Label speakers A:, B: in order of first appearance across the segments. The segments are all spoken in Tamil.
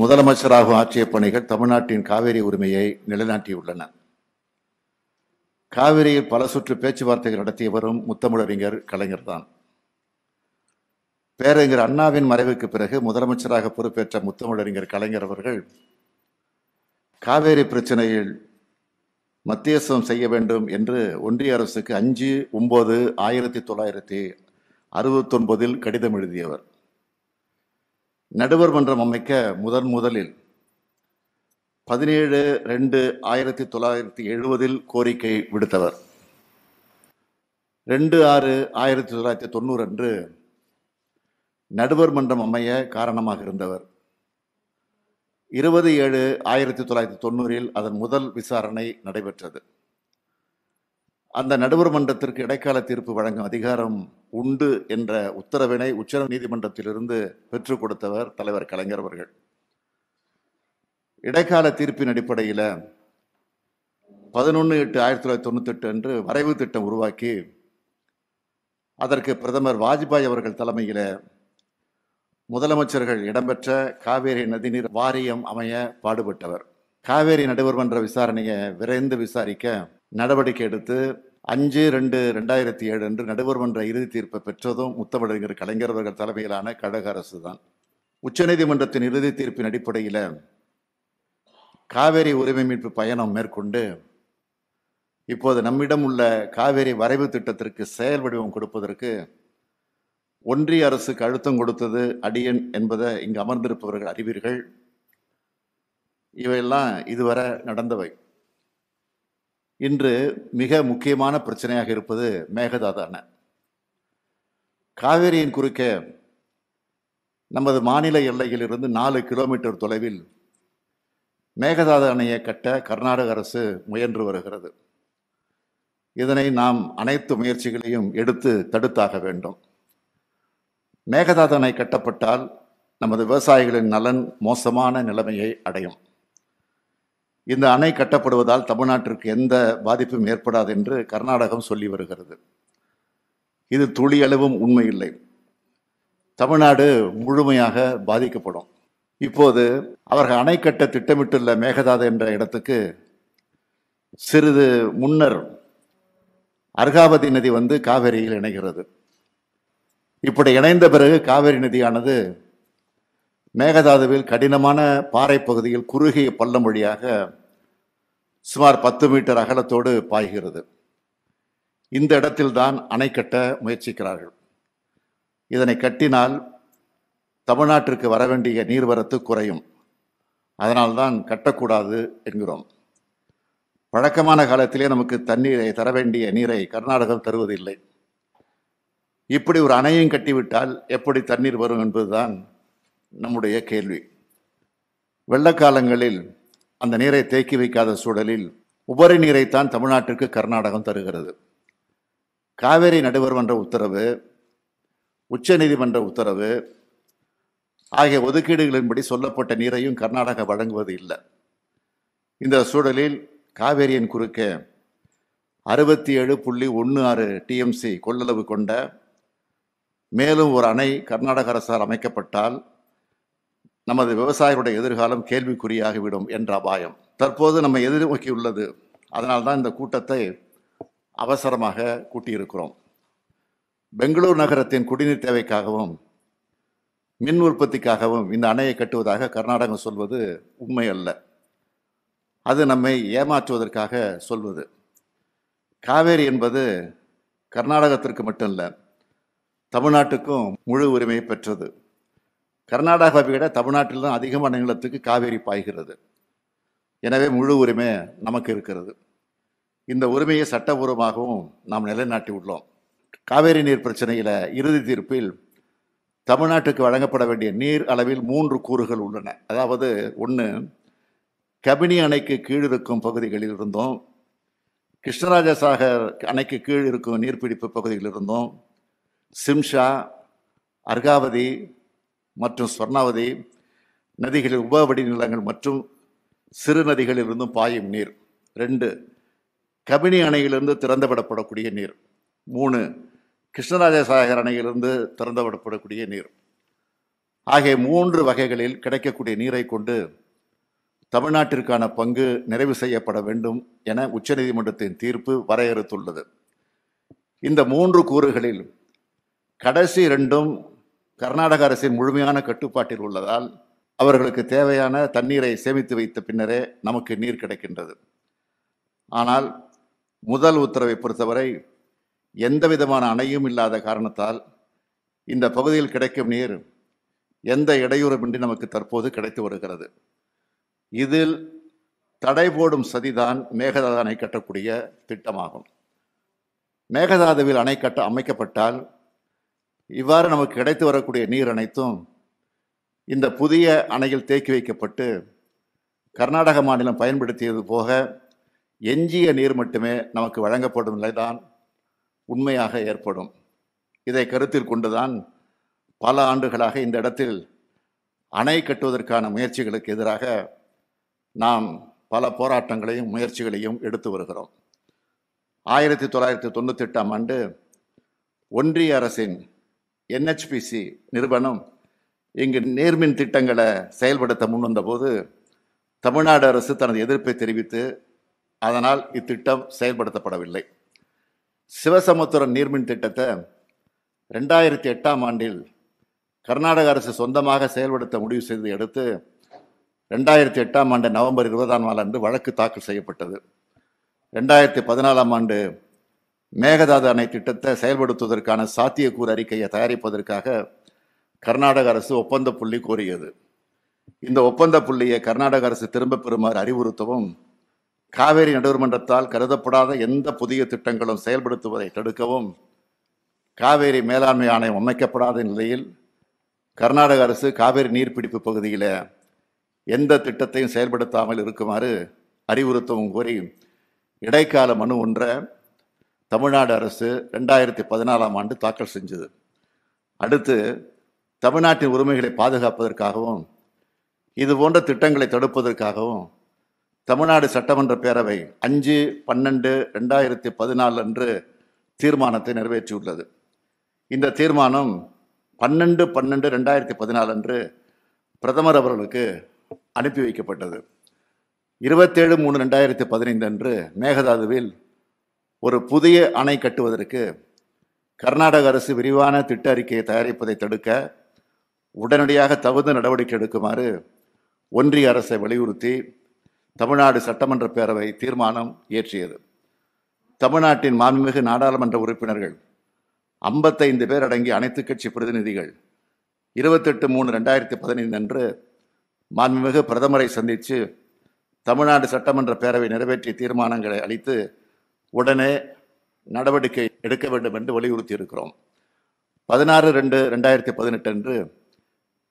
A: முதலமைச்சராகும் ஆற்றிய பணிகள் தமிழ்நாட்டின் காவேரி உரிமையை நிலைநாட்டியுள்ளன காவிரியில் பல சுற்று பேச்சுவார்த்தைகள் நடத்தியவரும் முத்தமிழறிஞர் கலைஞர்தான் பேரறிஞர் அண்ணாவின் மறைவுக்கு பிறகு முதலமைச்சராக பொறுப்பேற்ற முத்தமிழறிஞர் கலைஞர் அவர்கள் காவேரி பிரச்சனையில் மத்தியஸ்தம் செய்ய வேண்டும் என்று ஒன்றிய அரசுக்கு அஞ்சு ஒம்பது ஆயிரத்தி தொள்ளாயிரத்தி அறுபத்தொன்பதில் கடிதம் எழுதியவர் நடுவர் மன்றம் அமைக்க முதன் முதலில் பதினேழு ரெண்டு ஆயிரத்தி தொள்ளாயிரத்தி எழுபதில் கோரிக்கை விடுத்தவர் ரெண்டு ஆறு ஆயிரத்தி தொள்ளாயிரத்தி தொண்ணூறு அன்று நடுவர் மன்றம் அமைய காரணமாக இருந்தவர் இருபது ஏழு ஆயிரத்தி தொள்ளாயிரத்தி தொண்ணூறில் அதன் முதல் விசாரணை நடைபெற்றது அந்த நடுவர் மன்றத்திற்கு இடைக்கால தீர்ப்பு வழங்கும் அதிகாரம் உண்டு என்ற உத்தரவினை உச்ச நீதிமன்றத்திலிருந்து பெற்றுக் கொடுத்தவர் தலைவர் கலைஞர் அவர்கள் இடைக்கால தீர்ப்பின் அடிப்படையில் பதினொன்று எட்டு ஆயிரத்தி தொள்ளாயிரத்தி தொண்ணூத்தெட்டு அன்று வரைவு திட்டம் உருவாக்கி அதற்கு பிரதமர் வாஜ்பாய் அவர்கள் தலைமையில் முதலமைச்சர்கள் இடம்பெற்ற காவேரி நதிநீர் வாரியம் அமைய பாடுபட்டவர் காவேரி நடுவர் மன்ற விசாரணையை விரைந்து விசாரிக்க நடவடிக்கை எடுத்து அஞ்சு ரெண்டு ரெண்டாயிரத்தி ஏழு அன்று நடுவர் மன்ற இறுதி தீர்ப்பை பெற்றதும் முத்தமிழறிஞர் கலைஞர் அவர்கள் தலைமையிலான கழக அரசு தான் உச்சநீதிமன்றத்தின் இறுதி தீர்ப்பின் அடிப்படையில் காவேரி உரிமை மீட்பு பயணம் மேற்கொண்டு இப்போது நம்மிடம் உள்ள காவேரி வரைவு திட்டத்திற்கு செயல் வடிவம் கொடுப்பதற்கு ஒன்றிய அரசுக்கு அழுத்தம் கொடுத்தது அடியன் என்பதை இங்கு அமர்ந்திருப்பவர்கள் அறிவீர்கள் இவையெல்லாம் இதுவரை நடந்தவை இன்று மிக முக்கியமான பிரச்சனையாக இருப்பது மேகதாது காவேரியின் குறுக்கே நமது மாநில எல்லையில் இருந்து நாலு கிலோமீட்டர் தொலைவில் மேகதாது அணையை கட்ட கர்நாடக அரசு முயன்று வருகிறது இதனை நாம் அனைத்து முயற்சிகளையும் எடுத்து தடுத்தாக வேண்டும் மேகதாது அணை கட்டப்பட்டால் நமது விவசாயிகளின் நலன் மோசமான நிலைமையை அடையும் இந்த அணை கட்டப்படுவதால் தமிழ்நாட்டிற்கு எந்த பாதிப்பும் ஏற்படாது என்று கர்நாடகம் சொல்லி வருகிறது இது துளியளவும் உண்மையில்லை தமிழ்நாடு முழுமையாக பாதிக்கப்படும் இப்போது அவர்கள் அணை கட்ட திட்டமிட்டுள்ள மேகதாது என்ற இடத்துக்கு சிறிது முன்னர் அர்காவதி நதி வந்து காவேரியில் இணைகிறது இப்படி இணைந்த பிறகு காவேரி நதியானது மேகதாதுவில் கடினமான பாறை பகுதியில் குறுகிய பள்ளம் வழியாக சுமார் பத்து மீட்டர் அகலத்தோடு பாய்கிறது இந்த இடத்தில்தான் அணை கட்ட முயற்சிக்கிறார்கள் இதனை கட்டினால் தமிழ்நாட்டிற்கு வர வேண்டிய நீர்வரத்து குறையும் அதனால்தான் கட்டக்கூடாது என்கிறோம் வழக்கமான காலத்திலே நமக்கு தண்ணீரை தர வேண்டிய நீரை கர்நாடகம் தருவதில்லை இப்படி ஒரு அணையும் கட்டிவிட்டால் எப்படி தண்ணீர் வரும் என்பதுதான் நம்முடைய கேள்வி வெள்ளக்காலங்களில் அந்த நீரை தேக்கி வைக்காத சூழலில் உபரி நீரைத்தான் தமிழ்நாட்டிற்கு கர்நாடகம் தருகிறது காவேரி நடுவர் மன்ற உத்தரவு உச்ச நீதிமன்ற உத்தரவு ஆகிய ஒதுக்கீடுகளின்படி சொல்லப்பட்ட நீரையும் கர்நாடகா வழங்குவது இல்லை இந்த சூழலில் காவேரியின் குறுக்கே அறுபத்தி ஏழு புள்ளி ஒன்று ஆறு டிஎம்சி கொள்ளளவு கொண்ட மேலும் ஒரு அணை கர்நாடக அரசால் அமைக்கப்பட்டால் நமது விவசாயிகளுடைய எதிர்காலம் கேள்விக்குறியாகிவிடும் என்ற அபாயம் தற்போது நம்ம எதிர்நோக்கி உள்ளது அதனால்தான் இந்த கூட்டத்தை அவசரமாக கூட்டியிருக்கிறோம் பெங்களூர் நகரத்தின் குடிநீர் தேவைக்காகவும் மின் உற்பத்திக்காகவும் இந்த அணையை கட்டுவதாக கர்நாடகம் சொல்வது உண்மை அல்ல அது நம்மை ஏமாற்றுவதற்காக சொல்வது காவேரி என்பது கர்நாடகத்திற்கு மட்டும் இல்லை தமிழ்நாட்டுக்கும் முழு உரிமை பெற்றது கர்நாடகாவை விட தமிழ்நாட்டில் தான் அதிகமான நிலத்துக்கு காவேரி பாய்கிறது எனவே முழு உரிமை நமக்கு இருக்கிறது இந்த உரிமையை சட்டபூர்வமாகவும் நாம் நிலைநாட்டி உள்ளோம் காவேரி நீர் பிரச்சனையில் இறுதி தீர்ப்பில் தமிழ்நாட்டுக்கு வழங்கப்பட வேண்டிய நீர் அளவில் மூன்று கூறுகள் உள்ளன அதாவது ஒன்று கபினி அணைக்கு கீழ் இருக்கும் பகுதிகளில் இருந்தோம் கிருஷ்ணராஜசாகர் அணைக்கு கீழ் இருக்கும் நீர்பிடிப்பு பகுதிகளில் இருந்தோம் சிம்ஷா அர்காவதி மற்றும் சொர்ணாவதி நதிகளில் உப வடிநிலங்கள் மற்றும் சிறு நதிகளிலிருந்தும் பாயும் நீர் ரெண்டு கபினி அணையிலிருந்து திறந்துவிடப்படக்கூடிய நீர் மூணு கிருஷ்ணராஜசாகர் அணையிலிருந்து திறந்துவிடப்படக்கூடிய நீர் ஆகிய மூன்று வகைகளில் கிடைக்கக்கூடிய நீரை கொண்டு தமிழ்நாட்டிற்கான பங்கு நிறைவு செய்யப்பட வேண்டும் என உச்சநீதிமன்றத்தின் தீர்ப்பு வரையறுத்துள்ளது இந்த மூன்று கூறுகளில் கடைசி ரெண்டும் கர்நாடக அரசின் முழுமையான கட்டுப்பாட்டில் உள்ளதால் அவர்களுக்கு தேவையான தண்ணீரை சேமித்து வைத்த பின்னரே நமக்கு நீர் கிடைக்கின்றது ஆனால் முதல் உத்தரவை பொறுத்தவரை எந்த விதமான அணையும் இல்லாத காரணத்தால் இந்த பகுதியில் கிடைக்கும் நீர் எந்த இடையூறுமின்றி நமக்கு தற்போது கிடைத்து வருகிறது இதில் தடை போடும் சதிதான் மேகதாது அணை கட்டக்கூடிய திட்டமாகும் மேகதாதுவில் அணை கட்ட அமைக்கப்பட்டால் இவ்வாறு நமக்கு கிடைத்து வரக்கூடிய நீர் அனைத்தும் இந்த புதிய அணையில் தேக்கி வைக்கப்பட்டு கர்நாடக மாநிலம் பயன்படுத்தியது போக எஞ்சிய நீர் மட்டுமே நமக்கு வழங்கப்படும் நிலைதான் உண்மையாக ஏற்படும் இதை கருத்தில் கொண்டுதான் பல ஆண்டுகளாக இந்த இடத்தில் அணை கட்டுவதற்கான முயற்சிகளுக்கு எதிராக நாம் பல போராட்டங்களையும் முயற்சிகளையும் எடுத்து வருகிறோம் ஆயிரத்தி தொள்ளாயிரத்தி தொண்ணூற்றி எட்டாம் ஆண்டு ஒன்றிய அரசின் என்ஹெச்பிசி நிறுவனம் இங்கு நேர்மின் திட்டங்களை செயல்படுத்த முன்வந்தபோது தமிழ்நாடு அரசு தனது எதிர்ப்பை தெரிவித்து அதனால் இத்திட்டம் செயல்படுத்தப்படவில்லை சிவசமுத்திரம் நீர்மின் திட்டத்தை ரெண்டாயிரத்தி எட்டாம் ஆண்டில் கர்நாடக அரசு சொந்தமாக செயல்படுத்த முடிவு செய்ததை அடுத்து ரெண்டாயிரத்தி எட்டாம் ஆண்டு நவம்பர் இருபதாம் நாள் அன்று வழக்கு தாக்கல் செய்யப்பட்டது ரெண்டாயிரத்தி பதினாலாம் ஆண்டு மேகதாது அணை திட்டத்தை செயல்படுத்துவதற்கான சாத்தியக்கூறு அறிக்கையை தயாரிப்பதற்காக கர்நாடக அரசு ஒப்பந்த புள்ளி கோரியது இந்த ஒப்பந்த புள்ளியை கர்நாடக அரசு திரும்ப பெறுமாறு அறிவுறுத்தவும் காவேரி நடுவர்மன்றத்தால் கருதப்படாத எந்த புதிய திட்டங்களும் செயல்படுத்துவதை தடுக்கவும் காவேரி மேலாண்மை ஆணையம் அமைக்கப்படாத நிலையில் கர்நாடக அரசு காவேரி நீர்பிடிப்பு பகுதியில் எந்த திட்டத்தையும் செயல்படுத்தாமல் இருக்குமாறு அறிவுறுத்தவும் கோரி இடைக்கால மனு ஒன்றை தமிழ்நாடு அரசு ரெண்டாயிரத்தி பதினாலாம் ஆண்டு தாக்கல் செஞ்சது அடுத்து தமிழ்நாட்டின் உரிமைகளை பாதுகாப்பதற்காகவும் இது போன்ற திட்டங்களை தடுப்பதற்காகவும் தமிழ்நாடு சட்டமன்ற பேரவை அஞ்சு பன்னெண்டு ரெண்டாயிரத்தி பதினாலு அன்று தீர்மானத்தை நிறைவேற்றியுள்ளது இந்த தீர்மானம் பன்னெண்டு பன்னெண்டு ரெண்டாயிரத்தி பதினாலு அன்று பிரதமர் அவர்களுக்கு அனுப்பி வைக்கப்பட்டது இருபத்தேழு மூணு ரெண்டாயிரத்தி பதினைந்து அன்று மேகதாதுவில் ஒரு புதிய அணை கட்டுவதற்கு கர்நாடக அரசு விரிவான திட்ட அறிக்கையை தயாரிப்பதை தடுக்க உடனடியாக தகுந்த நடவடிக்கை எடுக்குமாறு ஒன்றிய அரசை வலியுறுத்தி தமிழ்நாடு சட்டமன்ற பேரவை தீர்மானம் இயற்றியது தமிழ்நாட்டின் மாண்புமிகு நாடாளுமன்ற உறுப்பினர்கள் ஐம்பத்தைந்து பேர் அடங்கிய அனைத்து கட்சி பிரதிநிதிகள் இருபத்தெட்டு மூணு ரெண்டாயிரத்தி பதினைந்து அன்று மாண்புமிகு பிரதமரை சந்தித்து தமிழ்நாடு சட்டமன்ற பேரவை நிறைவேற்றிய தீர்மானங்களை அளித்து உடனே நடவடிக்கை எடுக்க வேண்டும் என்று வலியுறுத்தி இருக்கிறோம் பதினாறு ரெண்டு ரெண்டாயிரத்தி பதினெட்டு அன்று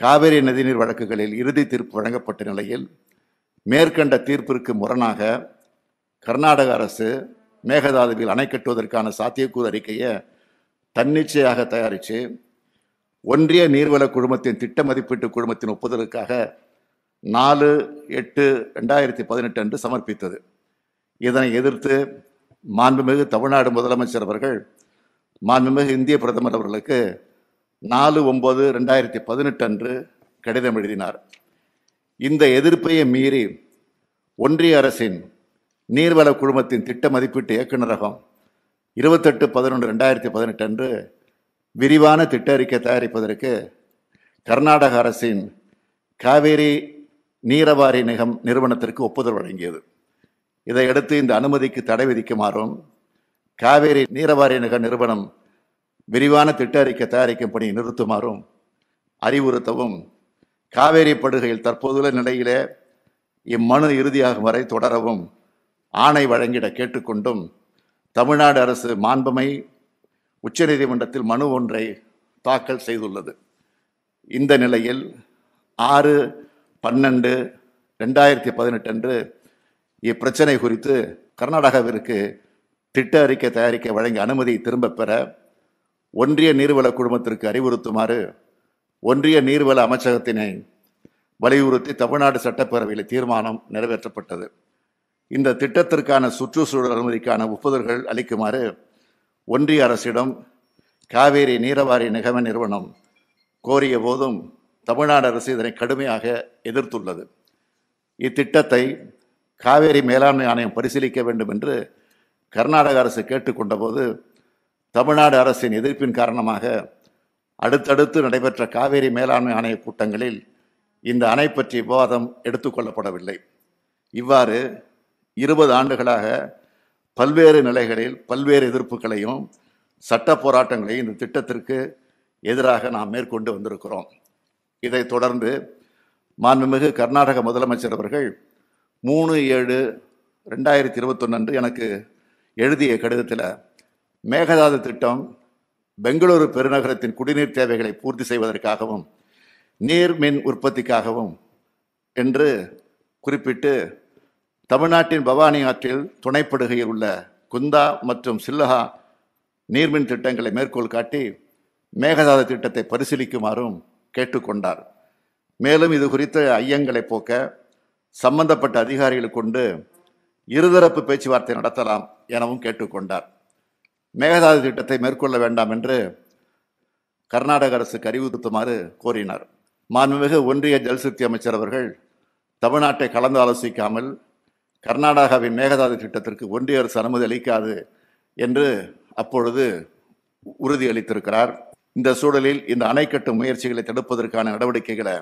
A: காவிரி நதிநீர் வழக்குகளில் இறுதி தீர்ப்பு வழங்கப்பட்ட நிலையில் மேற்கண்ட தீர்ப்பிற்கு முரணாக கர்நாடக அரசு மேகதாதுவில் அணை கட்டுவதற்கான சாத்தியக்கூறு அறிக்கையை தன்னிச்சையாக தயாரித்து ஒன்றிய நீர்வள குழுமத்தின் திட்ட மதிப்பீட்டு குழுமத்தின் ஒப்புதலுக்காக நாலு எட்டு ரெண்டாயிரத்தி பதினெட்டு அன்று சமர்ப்பித்தது இதனை எதிர்த்து மாண்புமிகு தமிழ்நாடு முதலமைச்சர் அவர்கள் மாண்புமிகு இந்திய பிரதமர் அவர்களுக்கு நாலு ஒம்பது ரெண்டாயிரத்தி பதினெட்டு அன்று கடிதம் எழுதினார் இந்த எதிர்ப்பையை மீறி ஒன்றிய அரசின் நீர்வள குழுமத்தின் திட்ட மதிப்பீட்டு இயக்குநரகம் இருபத்தெட்டு பதினொன்று ரெண்டாயிரத்தி பதினெட்டு அன்று விரிவான திட்ட அறிக்கை தயாரிப்பதற்கு கர்நாடக அரசின் காவேரி நீரவாரி நிகம் நிறுவனத்திற்கு ஒப்புதல் வழங்கியது இதையடுத்து இந்த அனுமதிக்கு தடை விதிக்குமாறும் காவேரி நீரவாரி நகர் நிறுவனம் விரிவான திட்ட அறிக்கை தயாரிக்கும் பணியை நிறுத்துமாறும் அறிவுறுத்தவும் காவேரி படுகையில் தற்போதுள்ள நிலையிலே இம்மனு இறுதியாகும் வரை தொடரவும் ஆணை வழங்கிட கேட்டுக்கொண்டும் தமிழ்நாடு அரசு மாண்புமை உச்சநீதிமன்றத்தில் மனு ஒன்றை தாக்கல் செய்துள்ளது இந்த நிலையில் ஆறு பன்னெண்டு ரெண்டாயிரத்தி பதினெட்டு அன்று இப்பிரச்சனை குறித்து கர்நாடகாவிற்கு திட்ட அறிக்கை தயாரிக்க வழங்கிய அனுமதியை திரும்பப் பெற ஒன்றிய நீர்வள குழுமத்திற்கு அறிவுறுத்துமாறு ஒன்றிய நீர்வள அமைச்சகத்தினை வலியுறுத்தி தமிழ்நாடு சட்டப்பேரவையில் தீர்மானம் நிறைவேற்றப்பட்டது இந்த திட்டத்திற்கான சுற்றுச்சூழல் அனுமதிக்கான ஒப்புதல்கள் அளிக்குமாறு ஒன்றிய அரசிடம் காவேரி நீரவாரி நிகம நிறுவனம் கோரிய போதும் தமிழ்நாடு அரசு இதனை கடுமையாக எதிர்த்துள்ளது இத்திட்டத்தை காவேரி மேலாண்மை ஆணையம் பரிசீலிக்க வேண்டும் என்று கர்நாடக அரசு கேட்டுக்கொண்ட போது தமிழ்நாடு அரசின் எதிர்ப்பின் காரணமாக அடுத்தடுத்து நடைபெற்ற காவேரி மேலாண்மை ஆணைய கூட்டங்களில் இந்த அணை பற்றி விவாதம் எடுத்துக்கொள்ளப்படவில்லை இவ்வாறு இருபது ஆண்டுகளாக பல்வேறு நிலைகளில் பல்வேறு எதிர்ப்புகளையும் சட்ட போராட்டங்களையும் இந்த திட்டத்திற்கு எதிராக நாம் மேற்கொண்டு வந்திருக்கிறோம் இதைத் தொடர்ந்து மாண்புமிகு கர்நாடக முதலமைச்சர் அவர்கள் மூணு ஏழு ரெண்டாயிரத்தி இருபத்தொன்று அன்று எனக்கு எழுதிய கடிதத்தில் மேகதாது திட்டம் பெங்களூரு பெருநகரத்தின் குடிநீர் தேவைகளை பூர்த்தி செய்வதற்காகவும் நீர் மின் உற்பத்திக்காகவும் என்று குறிப்பிட்டு தமிழ்நாட்டின் பவானி ஆற்றில் துணைப்படுகையில் உள்ள குந்தா மற்றும் சில்லஹா நீர்மின் திட்டங்களை மேற்கோள் காட்டி மேகதாத திட்டத்தை பரிசீலிக்குமாறும் கேட்டுக்கொண்டார் மேலும் இது குறித்த ஐயங்களை போக்க சம்பந்தப்பட்ட அதிகாரிகளை கொண்டு இருதரப்பு பேச்சுவார்த்தை நடத்தலாம் எனவும் கேட்டுக்கொண்டார் மேகதாது திட்டத்தை மேற்கொள்ள வேண்டாம் என்று கர்நாடக அரசு கறிவுறுத்துமாறு கோரினார் மாண்புமிகு ஒன்றிய ஜல்சக்தி அமைச்சர் அவர்கள் தமிழ்நாட்டை கலந்து ஆலோசிக்காமல் கர்நாடகாவின் மேகதாது திட்டத்திற்கு ஒன்றிய அரசு அனுமதி அளிக்காது என்று அப்பொழுது உறுதியளித்திருக்கிறார் இந்த சூழலில் இந்த அணை கட்டும் முயற்சிகளை தடுப்பதற்கான நடவடிக்கைகளை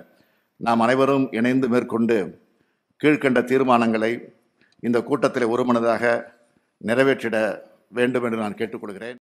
A: நாம் அனைவரும் இணைந்து மேற்கொண்டு கீழ்கண்ட தீர்மானங்களை இந்த கூட்டத்தில் ஒருமனதாக நிறைவேற்றிட வேண்டும் என்று நான் கேட்டுக்கொள்கிறேன்